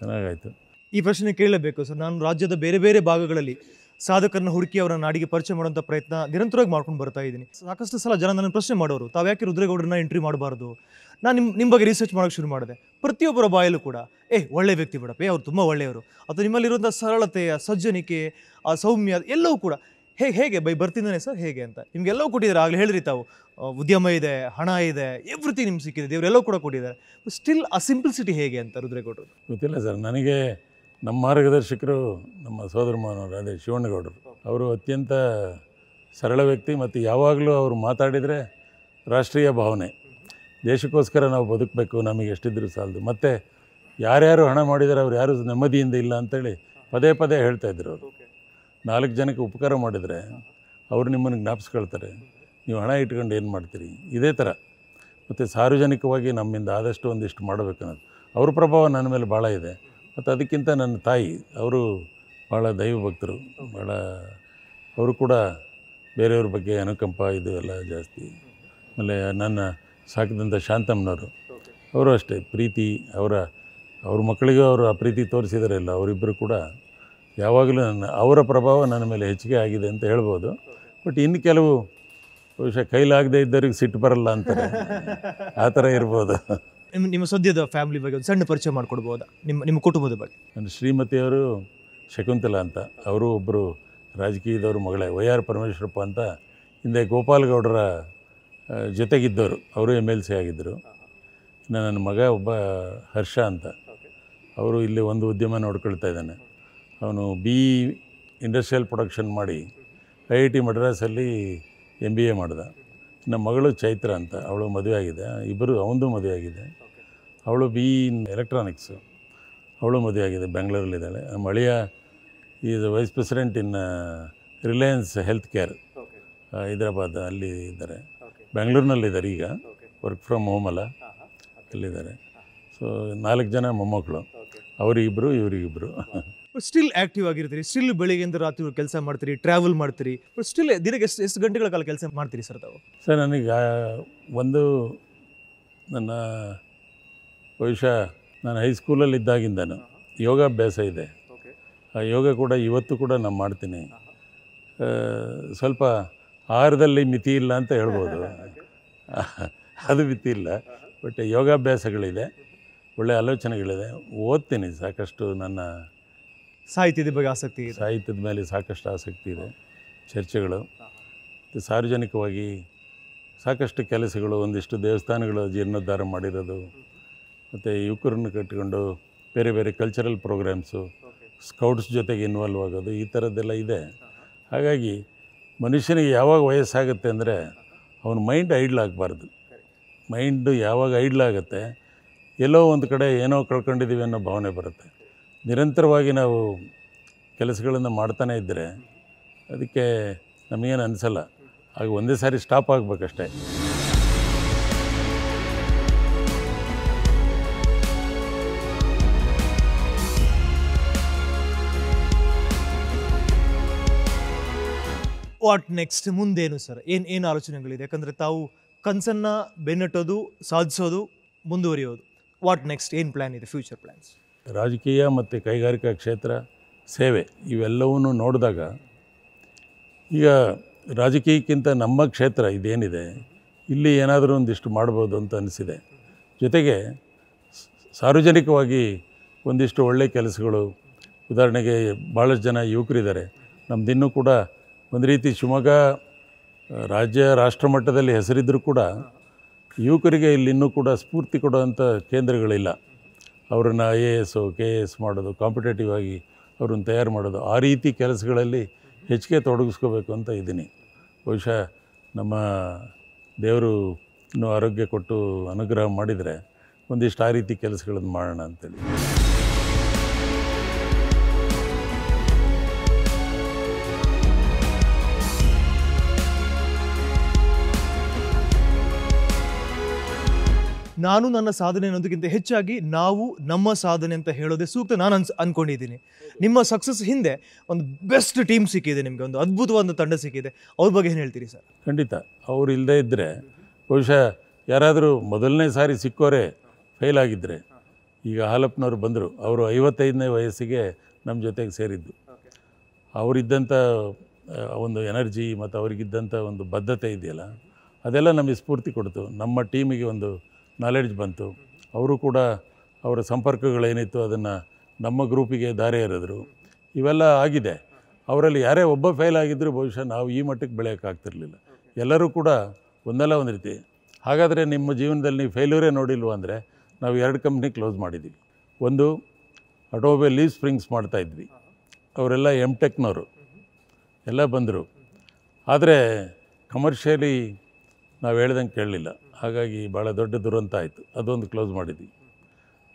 ಚೆನ್ನಾಗಾಯಿತು ಈ ಪ್ರಶ್ನೆ ಕೇಳಬೇಕು ಸರ್ ನಾನು ರಾಜ್ಯದ ಬೇರೆ ಬೇರೆ ಭಾಗಗಳಲ್ಲಿ ಸಾಧಕರನ್ನ ಹುಡುಕಿ ಅವರ ನಾಡಿಗೆ ಪರಿಚಯ ಮಾಡುವಂಥ ಪ್ರಯತ್ನ ನಿರಂತರವಾಗಿ ಮಾಡ್ಕೊಂಡು ಬರ್ತಾ ಇದ್ದೀನಿ ಸಾಕಷ್ಟು ಸಲ ಜನ ನನ್ನ ಪ್ರಶ್ನೆ ಮಾಡೋರು ತಾವು ಯಾಕೆ ರುದ್ರೇಗೌಡರನ್ನ ಎಂಟ್ರಿ ಮಾಡಬಾರ್ದು ನಾನು ನಿಮ್ಮ ನಿಮ್ಮ ಬಗ್ಗೆ ರಿಸರ್ಚ್ ಮಾಡೋಕ್ಕೆ ಶುರು ಮಾಡಿದೆ ಪ್ರತಿಯೊಬ್ಬರ ಬಾಯಲ್ಲೂ ಕೂಡ ಏ ಒಳ್ಳೆ ವ್ಯಕ್ತಿ ಬಿಡಪ್ಪ ಅವ್ರು ತುಂಬ ಒಳ್ಳೆಯವರು ಅಥವಾ ನಿಮ್ಮಲ್ಲಿರುವಂಥ ಸರಳತೆ ಸಜ್ಜನಿಕೆ ಆ ಸೌಮ್ಯ ಎಲ್ಲವೂ ಕೂಡ ಹೇಗೆ ಹೇಗೆ ಬೈ ಬರ್ತಿದ್ದಾನೆ ಸರ್ ಹೇಗೆ ಅಂತ ನಿಮಗೆಲ್ಲೋ ಕೊಟ್ಟಿದ್ದಾರೆ ಆಗಲೇ ಹೇಳಿರಿ ತಾವು ಉದ್ಯಮ ಇದೆ ಹಣ ಇದೆ ಎವ್ರಿಥಿಂಗ್ ನಿಮ್ಗೆ ಸಿಕ್ಕಿದೆ ದೇವರೆಲ್ಲವೂ ಕೂಡ ಕೊಟ್ಟಿದ್ದಾರೆ ಸ್ಟಿಲ್ ಆ ಸಿಂಪ್ಲಿಸಿಟಿ ಹೇಗೆ ಅಂತ ರುದ್ರೇಗೌಡರು ಗೊತ್ತಿಲ್ಲ ಸರ್ ನನಗೆ ನಮ್ಮ ಮಾರ್ಗದರ್ಶಕರು ನಮ್ಮ ಸೋದರ ಮಾನವರು ಅದೇ ಶಿವಣ್ಣಗೌಡರು ಅವರು ಅತ್ಯಂತ ಸರಳ ವ್ಯಕ್ತಿ ಮತ್ತು ಯಾವಾಗಲೂ ಅವರು ಮಾತಾಡಿದರೆ ರಾಷ್ಟ್ರೀಯ ಭಾವನೆ ದೇಶಕ್ಕೋಸ್ಕರ ನಾವು ಬದುಕಬೇಕು ನಮಗೆ ಎಷ್ಟಿದ್ದರೂ ಸಾಲದು ಮತ್ತು ಯಾರ್ಯಾರು ಹಣ ಮಾಡಿದರೆ ಅವ್ರು ಯಾರು ನೆಮ್ಮದಿಯಿಂದ ಇಲ್ಲ ಅಂತೇಳಿ ಪದೇ ಪದೇ ಹೇಳ್ತಾಯಿದ್ರು ಅವರು ನಾಲ್ಕು ಜನಕ್ಕೆ ಉಪಕಾರ ಮಾಡಿದರೆ ಅವರು ನಿಮ್ಮನ್ನು ಜ್ಞಾಪಿಸ್ಕೊಳ್ತಾರೆ ನೀವು ಹಣ ಇಟ್ಕೊಂಡು ಏನು ಮಾಡ್ತೀರಿ ಇದೇ ಥರ ಮತ್ತು ಸಾರ್ವಜನಿಕವಾಗಿ ನಮ್ಮಿಂದ ಆದಷ್ಟು ಒಂದಿಷ್ಟು ಮಾಡಬೇಕು ಅನ್ನೋದು ಅವ್ರ ಪ್ರಭಾವ ನನ್ನ ಮೇಲೆ ಭಾಳ ಇದೆ ಮತ್ತು ಅದಕ್ಕಿಂತ ನನ್ನ ತಾಯಿ ಅವರು ಭಾಳ ದೈವ ಭಕ್ತರು ಭಾಳ ಅವರು ಕೂಡ ಬೇರೆಯವ್ರ ಬಗ್ಗೆ ಅನುಕಂಪ ಇದು ಎಲ್ಲ ಜಾಸ್ತಿ ಆಮೇಲೆ ನನ್ನ ಸಾಕಿದಂಥ ಶಾಂತಮ್ಮನವರು ಅವರು ಅಷ್ಟೇ ಪ್ರೀತಿ ಅವರ ಅವ್ರ ಮಕ್ಕಳಿಗೂ ಅವರು ಆ ಪ್ರೀತಿ ಇಲ್ಲ ಅವರಿಬ್ಬರು ಕೂಡ ಯಾವಾಗಲೂ ನನ್ನ ಅವರ ಪ್ರಭಾವ ನನ್ನ ಮೇಲೆ ಹೆಚ್ಚಿಗೆ ಆಗಿದೆ ಅಂತ ಹೇಳ್ಬೋದು ಬಟ್ ಇನ್ನು ಕೆಲವು ಬಹುಶಃ ಕೈಲಾಗದೇ ಇದ್ದವ್ರಿಗೆ ಸಿಟ್ಟು ಬರಲ್ಲ ಅಂತ ಆ ಥರ ಇರ್ಬೋದು ನಿಮ್ಮ ಸದ್ಯದ ಫ್ಯಾಮಿಲಿ ಬಗ್ಗೆ ಒಂದು ಸಣ್ಣ ಪರಿಚಯ ಮಾಡಿಕೊಡ್ಬೋದಾ ನಿಮ್ಮ ನಿಮ್ಮ ಕುಟುಂಬದ ಬಗ್ಗೆ ನನ್ನ ಶ್ರೀಮತಿಯವರು ಶಕುಂತಲಾ ಅಂತ ಅವರು ಒಬ್ಬರು ರಾಜಕೀಯದವರು ಮಗಳೇ ವೈ ಆರ್ ಪರಮೇಶ್ವರಪ್ಪ ಅಂತ ಹಿಂದೆ ಗೋಪಾಲಗೌಡರ ಜೊತೆಗಿದ್ದವರು ಅವರು ಎಮ್ ಎಲ್ ಸಿ ಆಗಿದ್ದರು ಇನ್ನು ನನ್ನ ಮಗ ಒಬ್ಬ ಹರ್ಷ ಅಂತ ಅವರು ಇಲ್ಲಿ ಒಂದು ಉದ್ಯಮ ನೋಡ್ಕೊಳ್ತಾ ಇದ್ದಾನೆ ಅವನು ಬಿ ಇಂಡಸ್ಟ್ರಿಯಲ್ ಪ್ರೊಡಕ್ಷನ್ ಮಾಡಿ ಐ ಐ ಟಿ ಮಡ್ರಾಸಲ್ಲಿ ಎಮ್ ಬಿ ಎ ಮಾಡಿದ ನಮ್ಮ ಮಗಳು ಚೈತ್ರ ಅಂತ ಅವಳು ಮದುವೆ ಆಗಿದೆ ಇಬ್ಬರು ಅವನದು ಮದುವೆ ಆಗಿದೆ ಅವಳು ಬಿ ಇನ್ ಎಲೆಕ್ಟ್ರಾನಿಕ್ಸು ಅವಳು ಮದುವೆ ಆಗಿದೆ ಬೆಂಗಳೂರಲ್ಲಿದ್ದಾಳೆ ನಮ್ಮ ಅಳಿಯ is vice president in Reliance health care Hyderabad ಅಲ್ಲಿ ಇದ್ದಾರೆ ಬೆಂಗಳೂರಿನಲ್ಲಿದ್ದಾರೆ ಈಗ ವರ್ಕ್ ಫ್ರಮ್ ಹೋಮ್ ಅಲ್ಲ ಅಲ್ಲಿದ್ದಾರೆ ಸೊ ನಾಲ್ಕು ಜನ ಮೊಮ್ಮಕ್ಕಳು ಅವರಿಗಿಬ್ಬರು ಇವರಿಗಿಬ್ಬರು ಬಟ್ ಸ್ಟಿಲ್ ಆಕ್ಟಿವ್ ಆಗಿರ್ತೀರಿ ಸ್ಟಿಲ್ ಬೆಳಿಗ್ಗೆಯಿಂದ ರಾತ್ರಿ ಕೆಲಸ ಮಾಡ್ತೀರಿ ಟ್ರಾವೆಲ್ ಮಾಡ್ತೀರಿ ಬಟ್ ಸ್ಟಿಲ್ ದಿನಕ್ಕೆ ಎಷ್ಟು ಎಷ್ಟು ಗಂಟೆಗಳ ಕಾಲ ಕೆಲಸ ಮಾಡ್ತೀರಿ ಸರ್ ತಾವು ಸರ್ ನನಗೆ ಒಂದು ನನ್ನ ಬಹುಶಃ ನಾನು ಹೈಸ್ಕೂಲಲ್ಲಿ ಇದ್ದಾಗಿಂದನು ಯೋಗಾಭ್ಯಾಸ ಇದೆ ಆ ಯೋಗ ಕೂಡ ಇವತ್ತು ಕೂಡ ನಾನು ಮಾಡ್ತೀನಿ ಸ್ವಲ್ಪ ಆಹಾರದಲ್ಲಿ ಮಿತಿ ಇಲ್ಲ ಅಂತ ಹೇಳ್ಬೋದು [laughs] ಅದು ಮಿತಿ ಇಲ್ಲ ಬಟ್ ಯೋಗಾಭ್ಯಾಸಗಳಿದೆ ಒಳ್ಳೆಯ ಆಲೋಚನೆಗಳಿದೆ ಓದ್ತೀನಿ ಸಾಕಷ್ಟು ನನ್ನ ಸಾಹಿತ್ಯದ ಬಗ್ಗೆ ಆಸಕ್ತಿ ಇದೆ ಸಾಹಿತ್ಯದ ಮೇಲೆ ಸಾಕಷ್ಟು ಆಸಕ್ತಿ ಇದೆ ಚರ್ಚೆಗಳು ಸಾರ್ವಜನಿಕವಾಗಿ ಸಾಕಷ್ಟು ಕೆಲಸಗಳು ಒಂದಿಷ್ಟು ದೇವಸ್ಥಾನಗಳು ಜೀರ್ಣೋದ್ಧಾರ ಮಾಡಿರೋದು ಮತ್ತು ಯುವಕರನ್ನು ಕಟ್ಟಿಕೊಂಡು ಬೇರೆ ಬೇರೆ ಕಲ್ಚರಲ್ ಪ್ರೋಗ್ರಾಮ್ಸು ಸ್ಕೌಟ್ಸ್ ಜೊತೆಗೆ ಇನ್ವಾಲ್ವ್ ಆಗೋದು ಈ ಥರದ್ದೆಲ್ಲ ಇದೆ ಹಾಗಾಗಿ ಮನುಷ್ಯನಿಗೆ ಯಾವಾಗ ವಯಸ್ಸಾಗುತ್ತೆ ಅಂದರೆ ಅವನ ಮೈಂಡ್ ಐಡ್ಲಾಗಬಾರ್ದು ಮೈಂಡು ಯಾವಾಗ ಆಗುತ್ತೆ ಎಲ್ಲೋ ಒಂದು ಕಡೆ ಏನೋ ಕಳ್ಕೊಂಡಿದ್ದೀವಿ ಅನ್ನೋ ಭಾವನೆ ಬರುತ್ತೆ ನಿರಂತರವಾಗಿ ನಾವು ಕೆಲಸಗಳನ್ನು ಮಾಡ್ತಾನೆ ಇದ್ದರೆ ಅದಕ್ಕೆ ನಮಗೇನು ಅನಿಸಲ್ಲ ಆಗ ಒಂದೇ ಸಾರಿ ಸ್ಟಾಪ್ ಆಗಬೇಕಷ್ಟೇ ವಾಟ್ ನೆಕ್ಸ್ಟ್ ಮುಂದೇನು ಸರ್ ಏನು ಏನು ಆಲೋಚನೆಗಳಿದೆ ಯಾಕಂದರೆ ತಾವು ಕನಸನ್ನು ಬೆನ್ನಟ್ಟೋದು ಸಾಧಿಸೋದು ಮುಂದುವರಿಯೋದು ವಾಟ್ ನೆಕ್ಸ್ಟ್ ಏನು ಪ್ಲ್ಯಾನ್ ಇದೆ ಫ್ಯೂಚರ್ ಪ್ಲ್ಯಾನ್ಸ್ ರಾಜಕೀಯ ಮತ್ತು ಕೈಗಾರಿಕಾ ಕ್ಷೇತ್ರ ಸೇವೆ ಇವೆಲ್ಲವನ್ನೂ ನೋಡಿದಾಗ ಈಗ ರಾಜಕೀಯಕ್ಕಿಂತ ನಮ್ಮ ಕ್ಷೇತ್ರ ಇದೇನಿದೆ ಇಲ್ಲಿ ಏನಾದರೂ ಒಂದಿಷ್ಟು ಮಾಡ್ಬೋದು ಅಂತ ಅನಿಸಿದೆ ಜೊತೆಗೆ ಸಾರ್ವಜನಿಕವಾಗಿ ಒಂದಿಷ್ಟು ಒಳ್ಳೆಯ ಕೆಲಸಗಳು ಉದಾಹರಣೆಗೆ ಭಾಳಷ್ಟು ಜನ ಯುವಕರಿದ್ದಾರೆ ನಮ್ಮದಿನ್ನೂ ಕೂಡ ಒಂದು ರೀತಿ ಶಿವಮೊಗ್ಗ ರಾಜ್ಯ ರಾಷ್ಟ್ರ ಮಟ್ಟದಲ್ಲಿ ಹೆಸರಿದ್ದರೂ ಕೂಡ ಯುವಕರಿಗೆ ಇಲ್ಲಿ ಇನ್ನೂ ಕೂಡ ಸ್ಫೂರ್ತಿ ಕೊಡುವಂಥ ಕೇಂದ್ರಗಳಿಲ್ಲ ಅವ್ರನ್ನ I A S K A S ಮಾಡೋದು ಕಾಂಪಿಟೇಟಿವ್ ಆಗಿ ಅವ್ರನ್ನ ತಯಾರು ಮಾಡೋದು ಆ ರೀತಿ ಕೆಲಸಗಳಲ್ಲಿ ಹೆಚ್ಚಿಗೆ ತೊಡಗಿಸ್ಕೋಬೇಕು ಅಂತ ಇದ್ದೀನಿ ಬಹುಶಃ ನಮ್ಮ ದೇವರು ಆರೋಗ್ಯ ಕೊಟ್ಟು ಅನುಗ್ರಹ ಮಾಡಿದರೆ ಒಂದಿಷ್ಟು ಆ ರೀತಿ ಕೆಲಸಗಳನ್ನು ಮಾಡೋಣ ಅಂತೇಳಿ ನಾನು ನನ್ನ ಸಾಧನೆ ಅನ್ನೋದಕ್ಕಿಂತ ಹೆಚ್ಚಾಗಿ ನಾವು ನಮ್ಮ ಸಾಧನೆ ಅಂತ ಹೇಳೋದೇ ಸೂಕ್ತ ನಾನು ಅನ್ಸ್ ಅಂದ್ಕೊಂಡಿದ್ದೀನಿ ನಿಮ್ಮ ಸಕ್ಸಸ್ ಹಿಂದೆ ಒಂದು ಬೆಸ್ಟ್ ಟೀಮ್ ಸಿಕ್ಕಿದೆ ನಿಮಗೆ ಒಂದು ಅದ್ಭುತವಾದ ತಂಡ ಸಿಕ್ಕಿದೆ ಅವ್ರ ಬಗ್ಗೆ ಏನು ಹೇಳ್ತೀರಿ ಸರ್ ಖಂಡಿತ ಅವ್ರು ಇಲ್ಲದೇ ಇದ್ದರೆ ಬಹುಶಃ ಯಾರಾದರೂ ಮೊದಲನೇ ಸಾರಿ ಸಿಕ್ಕೋರೆ ಫೇಲ್ ಆಗಿದ್ದರೆ ಈಗ ಹಾಲಪ್ಪನವರು ಬಂದರು ಅವರು ಐವತ್ತೈದನೇ ವಯಸ್ಸಿಗೆ ನಮ್ಮ ಜೊತೆಗೆ ಸೇರಿದ್ದು ಅವರಿದ್ದಂಥ ಒಂದು ಎನರ್ಜಿ ಮತ್ತು ಅವರಿಗಿದ್ದಂಥ ಒಂದು ಬದ್ಧತೆ ಇದೆಯಲ್ಲ ಅದೆಲ್ಲ ನಮಗೆ ಸ್ಫೂರ್ತಿ ಕೊಡ್ತು ನಮ್ಮ ಟೀಮಿಗೆ ಒಂದು ನಾಲೆಡ್ಜ್ ಬಂತು ಅವರು ಕೂಡ ಅವರ ಸಂಪರ್ಕಗಳೇನಿತ್ತು ಅದನ್ನು ನಮ್ಮ ಗ್ರೂಪಿಗೆ ದಾರಿ ಎರೆದರು ಇವೆಲ್ಲ ಆಗಿದೆ ಅವರಲ್ಲಿ ಯಾರೇ ಒಬ್ಬ ಫೇಲ್ ಆಗಿದ್ದರೂ ಬಹುಶಃ ನಾವು ಈ ಮಟ್ಟಕ್ಕೆ ಬೆಳೆಯೋಕ್ಕಾಗ್ತಿರಲಿಲ್ಲ ಎಲ್ಲರೂ ಕೂಡ ಒಂದಲ್ಲ ಒಂದು ರೀತಿ ಹಾಗಾದರೆ ನಿಮ್ಮ ಜೀವನದಲ್ಲಿ ನೀವು ಫೇಲ್ಯೂರೇ ನೋಡಿಲ್ವ ಅಂದರೆ ನಾವು ಎರಡು ಕಂಪ್ನಿ ಕ್ಲೋಸ್ ಮಾಡಿದ್ವಿ ಒಂದು ಅಟೋಬೆ ಲೀವ್ ಸ್ಪ್ರಿಂಗ್ಸ್ ಮಾಡ್ತಾಯಿದ್ವಿ ಅವರೆಲ್ಲ ಎಮ್ ಟೆಕ್ನವರು ಎಲ್ಲ ಬಂದರು ಆದರೆ ಕಮರ್ಷಿಯಲಿ ನಾವು ಹೇಳ್ದಂಗೆ ಕೇಳಲಿಲ್ಲ ಹಾಗಾಗಿ ಭಾಳ ದೊಡ್ಡ ದುರಂತ ಆಯಿತು ಅದೊಂದು ಕ್ಲೋಸ್ ಮಾಡಿದ್ವಿ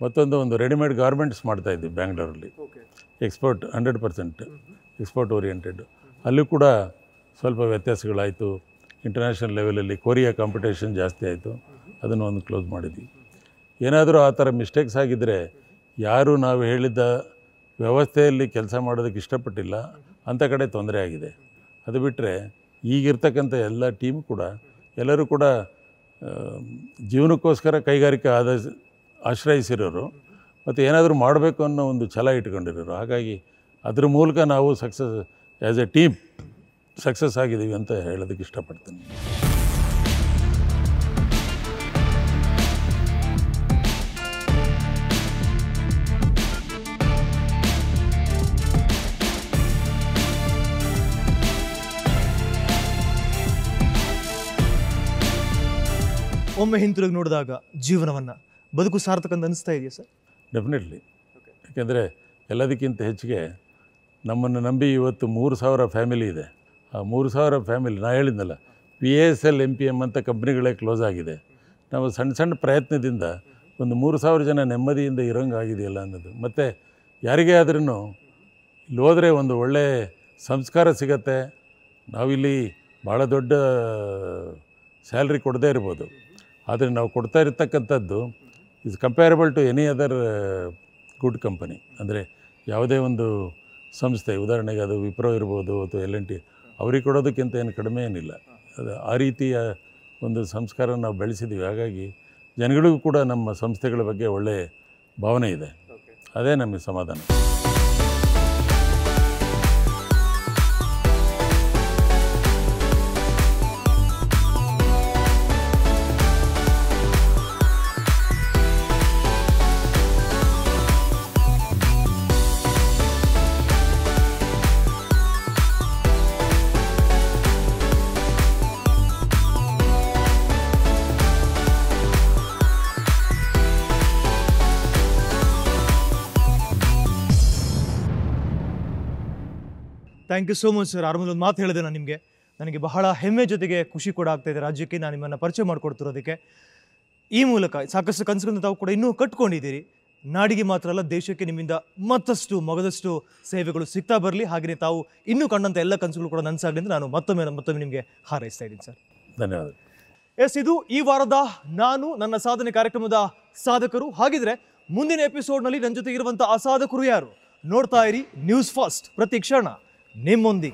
ಮತ್ತೊಂದು ಒಂದು ರೆಡಿಮೇಡ್ ಗಾರ್ಮೆಂಟ್ಸ್ ಮಾಡ್ತಾಯಿದ್ವಿ ಬ್ಯಾಂಗ್ಳೂರಲ್ಲಿ export hundred percent export oriented ಅಲ್ಲೂ ಕೂಡ ಸ್ವಲ್ಪ ವ್ಯತ್ಯಾಸಗಳಾಯಿತು ಇಂಟರ್ನ್ಯಾಷನಲ್ ಲೆವೆಲಲ್ಲಿ ಕೊರಿಯಾ ಕಾಂಪಿಟೇಷನ್ ಜಾಸ್ತಿ ಆಯಿತು ಅದನ್ನು ಒಂದು ಕ್ಲೋಸ್ ಮಾಡಿದ್ವಿ ಏನಾದರೂ ಆ ಥರ ಮಿಸ್ಟೇಕ್ಸ್ ಆಗಿದ್ದರೆ ಯಾರು ನಾವು ಹೇಳಿದ್ದ ವ್ಯವಸ್ಥೆಯಲ್ಲಿ ಕೆಲಸ ಮಾಡೋದಕ್ಕೆ ಇಷ್ಟಪಟ್ಟಿಲ್ಲ ಅಂಥ ಕಡೆ ತೊಂದರೆ ಆಗಿದೆ ಅದು ಬಿಟ್ಟರೆ ಈಗಿರ್ತಕ್ಕಂಥ ಎಲ್ಲ ಟೀಮ್ ಕೂಡ ಎಲ್ಲರೂ ಕೂಡ ಜೀವನಕ್ಕೋಸ್ಕರ ಕೈಗಾರಿಕೆ ಆದ ಆಶ್ರಯಿಸಿರೋರು ಮತ್ತು ಏನಾದರೂ ಮಾಡಬೇಕು ಅನ್ನೋ ಒಂದು ಛಲ ಇಟ್ಕೊಂಡಿರೋರು ಹಾಗಾಗಿ ಅದ್ರ ಮೂಲಕ ನಾವು success as a team success ಆಗಿದ್ದೀವಿ ಅಂತ ಹೇಳೋದಕ್ಕೆ ಇಷ್ಟಪಡ್ತೀನಿ ಒಮ್ಮೆ ಹಿಂತಿರುಗಿ ನೋಡಿದಾಗ ಜೀವನವನ್ನು ಬದುಕು ಸಾರ್ಥಕ ಅಂತ ಅನಿಸ್ತಾ ಇದೆಯಾ ಸರ್ ಡೆಫಿನೆಟ್ಲಿ ಯಾಕೆಂದರೆ ಎಲ್ಲದಕ್ಕಿಂತ ಹೆಚ್ಚಿಗೆ ನಮ್ಮನ್ನು ನಂಬಿ ಇವತ್ತು ಮೂರು ಸಾವಿರ ಫ್ಯಾಮಿಲಿ ಇದೆ ಆ ಮೂರು ಸಾವಿರ ಫ್ಯಾಮಿಲಿ ನಾನು ಹೇಳಿದ್ನಲ್ಲ P A S L M P M ಅಂತ ಕಂಪ್ನಿಗಳೇ ಕ್ಲೋಸ್ ಆಗಿದೆ ನಾವು ಸಣ್ಣ ಸಣ್ಣ ಪ್ರಯತ್ನದಿಂದ ಒಂದು ಮೂರು ಸಾವಿರ ಜನ ನೆಮ್ಮದಿಯಿಂದ ಇರೋಂಗಾಗಿದೆಯಲ್ಲ ಅನ್ನೋದು ಮತ್ತು ಯಾರಿಗೇ ಆದ್ರೂ ಇಲ್ಲಿ ಹೋದರೆ ಒಂದು ಒಳ್ಳೆಯ ಸಂಸ್ಕಾರ ಸಿಗತ್ತೆ ನಾವಿಲ್ಲಿ ಭಾಳ ದೊಡ್ಡ ಸ್ಯಾಲ್ರಿ ಕೊಡದೇ ಇರ್ಬೋದು ಆದರೆ ನಾವು ಕೊಡ್ತಾ ಇರತಕ್ಕಂಥದ್ದು is comparable to any other good company ಅಂದರೆ ಯಾವುದೇ ಒಂದು ಸಂಸ್ಥೆ ಉದಾಹರಣೆಗೆ ಅದು ವಿಪ್ರೋ ಇರ್ಬೋದು ಅಥವಾ ಎಲ್ ಎನ್ ಟಿ ಅವ್ರಿಗೆ ಕೊಡೋದಕ್ಕಿಂತ ಏನು ಕಡಿಮೆ ಏನಿಲ್ಲ ಅದು ಆ ರೀತಿಯ ಒಂದು ಸಂಸ್ಕಾರ ನಾವು ಬೆಳೆಸಿದ್ದೀವಿ ಹಾಗಾಗಿ ಜನಗಳಿಗೂ ಕೂಡ ನಮ್ಮ ಸಂಸ್ಥೆಗಳ ಬಗ್ಗೆ ಒಳ್ಳೆಯ ಭಾವನೆ ಇದೆ ಅದೇ ನಮಗೆ ಸಮಾಧಾನ thank you so much sir ಆರಂಭದಲ್ಲಿ ಒಂದು ಮಾತು ಹೇಳಿದೆ ನಾನು ನಿಮಗೆ ನನಗೆ ಬಹಳ ಹೆಮ್ಮೆ ಜೊತೆಗೆ ಖುಷಿ ಕೂಡ ಆಗ್ತಾ ಇದೆ ರಾಜ್ಯಕ್ಕೆ ನಾನು ನಿಮ್ಮನ್ನು ಪರಿಚಯ ಮಾಡಿಕೊಡ್ತಿರೋದಕ್ಕೆ ಈ ಮೂಲಕ ಸಾಕಷ್ಟು ಕನಸುಗಳನ್ನು ತಾವು ಕೂಡ ಇನ್ನೂ ಕಟ್ಕೊಂಡಿದ್ದೀರಿ ನಾಡಿಗೆ ಮಾತ್ರ ಅಲ್ಲ ದೇಶಕ್ಕೆ ನಿಮ್ಮಿಂದ ಮತ್ತಷ್ಟು ಮಗದಷ್ಟು ಸೇವೆಗಳು ಸಿಗ್ತಾ ಬರಲಿ ಹಾಗೆಯೇ ತಾವು ಇನ್ನೂ ಕಂಡಂಥ ಎಲ್ಲ ಕನಸುಗಳು ಕೂಡ ನನಸಾಗಲಿ ಅಂತ ನಾನು ಮತ್ತೊಮ್ಮೆ ಮತ್ತೊಮ್ಮೆ ನಿಮಗೆ ಹಾರೈಸ್ತಾ ಇದ್ದೀನಿ ಸರ್ ಧನ್ಯವಾದ ಎಸ್ ಇದು ಈ ವಾರದ ನಾನು ನನ್ನ ಸಾಧನೆ ಕಾರ್ಯಕ್ರಮದ ಸಾಧಕರು ಹಾಗಿದ್ರೆ ಮುಂದಿನ ಎಪಿಸೋಡ್ನಲ್ಲಿ ನನ್ನ ಜೊತೆ ಇರುವಂಥ ಆ ಸಾಧಕರು ಯಾರು ನೋಡ್ತಾ ಇರಿ ನ್ಯೂಸ್ ಫಸ್ಟ್ ಪ್ರತಿ ಕ್ಷಣ నిమ్ముంది